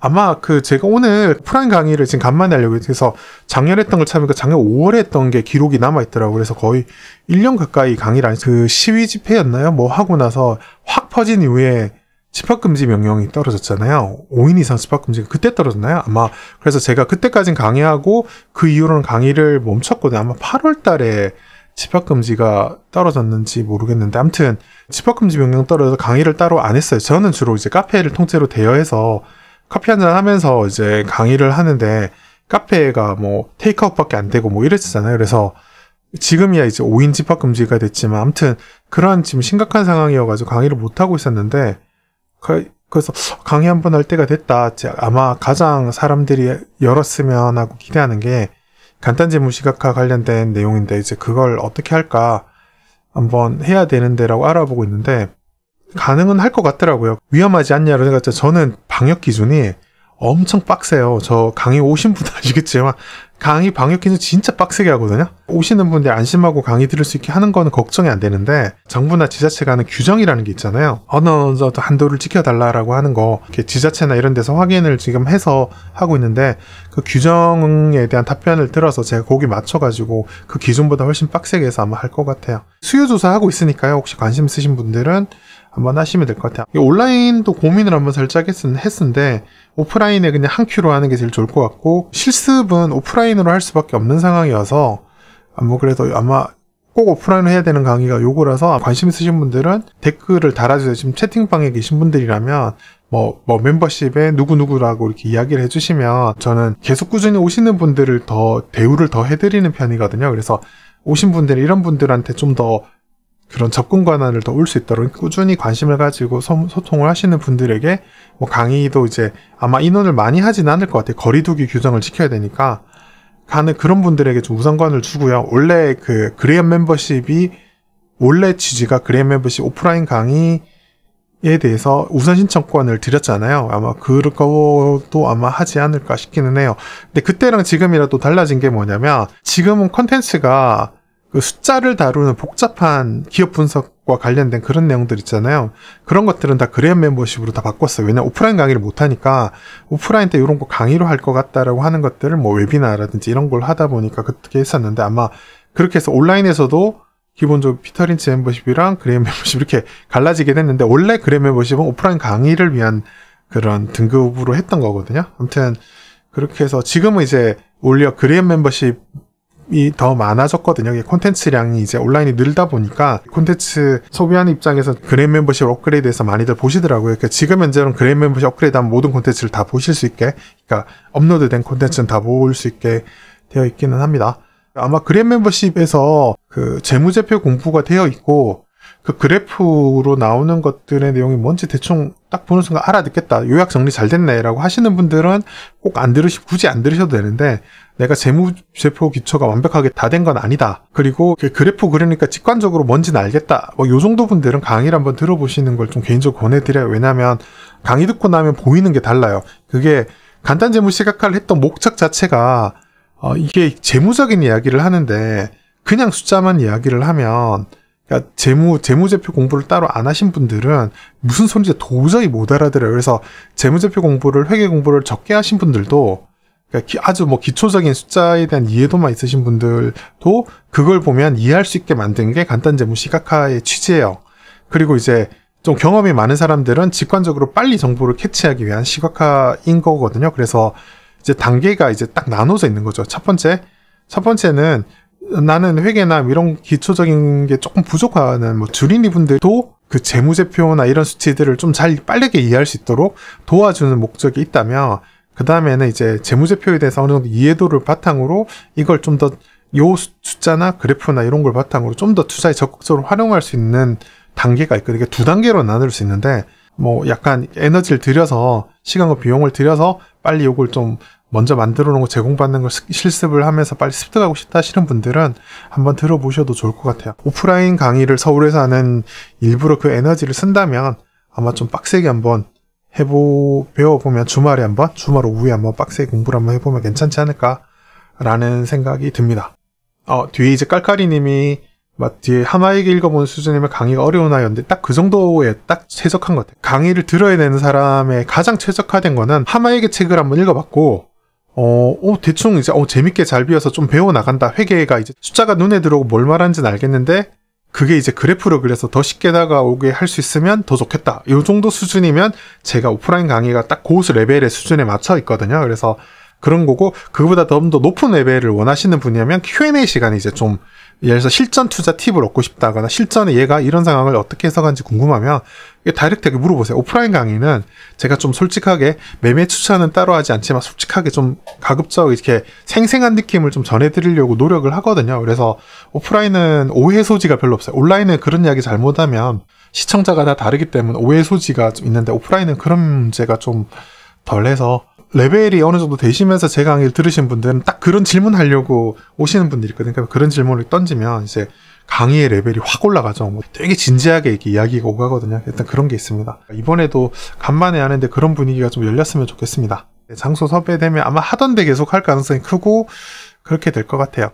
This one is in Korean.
아마 그 제가 오늘 프라임 강의를 지금 간만에 하려고 해서 작년에 했던 걸참으니까 작년 5월에 했던 게 기록이 남아있더라고요. 그래서 거의 1년 가까이 강의를 안그 시위 집회였나요? 뭐 하고 나서 확 퍼진 이후에 집합금지 명령이 떨어졌잖아요. 5인 이상 집합금지가 그때 떨어졌나요? 아마 그래서 제가 그때까진 강의하고 그 이후로는 강의를 멈췄거든요. 아마 8월 달에 집합금지가 떨어졌는지 모르겠는데 아무튼 집합금지 명령 떨어져서 강의를 따로 안 했어요. 저는 주로 이제 카페를 통째로 대여해서 커피 한잔 하면서 이제 강의를 하는데 카페가 뭐 테이크아웃밖에 안 되고 뭐 이랬잖아요. 그래서 지금이야 이제 5인 집합 금지가 됐지만 아무튼 그런 지금 심각한 상황이어가지고 강의를 못 하고 있었는데 그, 그래서 강의 한 번 할 때가 됐다. 아마 가장 사람들이 열었으면 하고 기대하는 게 간단지 무시각화 관련된 내용인데 이제 그걸 어떻게 할까 한번 해야 되는데라고 알아보고 있는데 가능은 할 것 같더라고요. 위험하지 않냐그러 생각 했죠. 저는 방역 기준이 엄청 빡세요. 저 강의 오신 분 아시겠지만 강의 방역 기준 진짜 빡세게 하거든요. 오시는 분들 안심하고 강의 들을 수 있게 하는 거는 걱정이 안 되는데 정부나 지자체가 하는 규정이라는 게 있잖아요. 어느 정도 한도를 지켜달라라고 하는 거 이렇게 지자체나 이런 데서 확인을 지금 해서 하고 있는데 그 규정에 대한 답변을 들어서 제가 거기 맞춰가지고 그 기준보다 훨씬 빡세게 해서 아마 할 것 같아요. 수요조사 하고 있으니까요. 혹시 관심 있으신 분들은 한번 하시면 될 것 같아요. 온라인도 고민을 한번 살짝 했었는데 오프라인에 그냥 한 큐로 하는 게 제일 좋을 것 같고 실습은 오프라인으로 할 수밖에 없는 상황이어서 뭐그래도 아마 꼭오프라인으로 해야 되는 강의가 요거라서 관심 있으신 분들은 댓글을 달아주세요. 지금 채팅방에 계신 분들이라면 뭐, 뭐 멤버십에 누구누구라고 이렇게 이야기를 해주시면 저는 계속 꾸준히 오시는 분들을 더 대우를 더 해드리는 편이거든요. 그래서 오신 분들이 이런 분들한테 좀더 그런 접근 권한을 더 올 수 있도록 꾸준히 관심을 가지고 소, 통을 하시는 분들에게 뭐 강의도 이제 아마 인원을 많이 하진 않을 것 같아요. 거리두기 규정을 지켜야 되니까 가는 그런 분들에게 좀 우선권을 주고요. 원래 그 그레이엄 멤버십이 원래 취지가 그레이엄 멤버십 오프라인 강의에 대해서 우선 신청권을 드렸잖아요. 아마 그거도 아마 하지 않을까 싶기는 해요. 근데 그때랑 지금이라도 달라진 게 뭐냐면 지금은 컨텐츠가 그 숫자를 다루는 복잡한 기업 분석과 관련된 그런 내용들 있잖아요. 그런 것들은 다 그램 멤버십으로 다 바꿨어요. 왜냐 면 오프라인 강의를 못 하니까 오프라인 때 이런 거 강의로 할 것 같다라고 하는 것들을 뭐 웨비나라든지 이런 걸 하다 보니까 그렇게 했었는데 아마 그렇게 해서 온라인에서도 기본적으로 피터린치 멤버십이랑 그램 멤버십 이렇게 갈라지게 됐는데 원래 그램 멤버십은 오프라인 강의를 위한 그런 등급으로 했던 거거든요. 아무튼 그렇게 해서 지금은 이제 오히려 그레인 멤버십 이더 많아졌거든요. 콘텐츠량이 이제 온라인이 늘다 보니까 콘텐츠 소비하는 입장에서 그랜 멤버십 업그레이드해서 많이들 보시더라고요. 그러니까 지금 현재는 그랜 멤버십 업그레이드한 모든 콘텐츠를 다 보실 수 있게, 그러니까 업로드된 콘텐츠는 다 볼 수 있게 되어 있기는 합니다. 아마 그랜 멤버십에서 그 재무제표 공부가 되어 있고 그 그래프로 나오는 것들의 내용이 뭔지 대충 딱 보는 순간 알아듣겠다. 요약 정리 잘 됐네라고 하시는 분들은 꼭 안 들으시 굳이 안 들으셔도 되는데 내가 재무제표 기초가 완벽하게 다 된 건 아니다. 그리고 그 그래프 그리니까 직관적으로 뭔지는 알겠다. 뭐요 정도 분들은 강의를 한번 들어보시는 걸 좀 개인적으로 권해드려요. 왜냐하면 강의 듣고 나면 보이는 게 달라요. 그게 간단 재무 시각화를 했던 목적 자체가 어 이게 재무적인 이야기를 하는데 그냥 숫자만 이야기를 하면 그러니까 재무 재무제표 공부를 따로 안 하신 분들은 무슨 소리인지 도저히 못 알아들어요. 그래서 재무제표 공부를 회계 공부를 적게 하신 분들도 그러니까 아주 뭐 기초적인 숫자에 대한 이해도만 있으신 분들도 그걸 보면 이해할 수 있게 만든 게간단제무 시각화의 취지예요. 그리고 이제 좀 경험이 많은 사람들은 직관적으로 빨리 정보를 캐치하기 위한 시각화인 거거든요. 그래서 이제 단계가 이제 딱 나눠져 있는 거죠. 첫 번째, 첫 번째는 나는 회계나 뭐 이런 기초적인 게 조금 부족하는 뭐 주린이 분들도 그 재무제표나 이런 수치들을 좀 잘 빠르게 이해할 수 있도록 도와주는 목적이 있다면 그 다음에는 이제 재무제표에 대해서 어느 정도 이해도를 바탕으로 이걸 좀 더 요 숫자나 그래프나 이런 걸 바탕으로 좀 더 투자에 적극적으로 활용할 수 있는 단계가 있거든요. 두 단계로 나눌 수 있는데 뭐 약간 에너지를 들여서 시간과 비용을 들여서 빨리 요걸 좀 먼저 만들어 놓은 거 제공받는 걸 실습을 하면서 빨리 습득하고 싶다 하시는 분들은 한번 들어보셔도 좋을 것 같아요. 오프라인 강의를 서울에서 하는 일부러 그 에너지를 쓴다면 아마 좀 빡세게 한번 해보 배워보면 주말에 한번 주말 오후에 한번 빡세게 공부를 한번 해보면 괜찮지 않을까라는 생각이 듭니다. 어, 뒤에 이제 깔깔이님이 막 뒤에 하마에게 읽어본 수준이면 강의가 어려우나였는데 딱 그 정도에 딱 최적한 것 같아요. 강의를 들어야 되는 사람의 가장 최적화된 거는 하마에게 책을 한번 읽어봤고 어, 어, 대충 이제, 어, 재밌게 잘 비워서 좀 배워나간다. 회계가 이제 숫자가 눈에 들어오고 뭘 말하는지는 알겠는데, 그게 이제 그래프로 그려서 더 쉽게 다가오게 할 수 있으면 더 좋겠다. 요 정도 수준이면 제가 오프라인 강의가 딱 고수 그 레벨의 수준에 맞춰 있거든요. 그래서 그런 거고 그보다 더 높은 레벨을 원하시는 분이라면 Q&A 시간이 이제 좀 예를 들어서 실전 투자 팁을 얻고 싶다거나 실전에 얘가 이런 상황을 어떻게 해석하는지 궁금하면 다이렉트하게 물어보세요. 오프라인 강의는 제가 좀 솔직하게 매매 추천은 따로 하지 않지만 솔직하게 좀 가급적 이렇게 생생한 느낌을 좀 전해드리려고 노력을 하거든요. 그래서 오프라인은 오해 소지가 별로 없어요. 온라인은 그런 이야기 잘못하면 시청자가 다 다르기 때문에 오해 소지가 좀 있는데 오프라인은 그런 문제가 좀 덜해서 레벨이 어느 정도 되시면서 제 강의를 들으신 분들은 딱 그런 질문 하려고 오시는 분들이 있거든요. 그러니까 그런 질문을 던지면 이제 강의의 레벨이 확 올라가죠. 뭐 되게 진지하게 이렇게 이야기가 오가거든요. 일단 그런 게 있습니다. 이번에도 간만에 하는데 그런 분위기가 좀 열렸으면 좋겠습니다. 네, 장소 섭외되면 아마 하던데 계속 할 가능성이 크고 그렇게 될 것 같아요.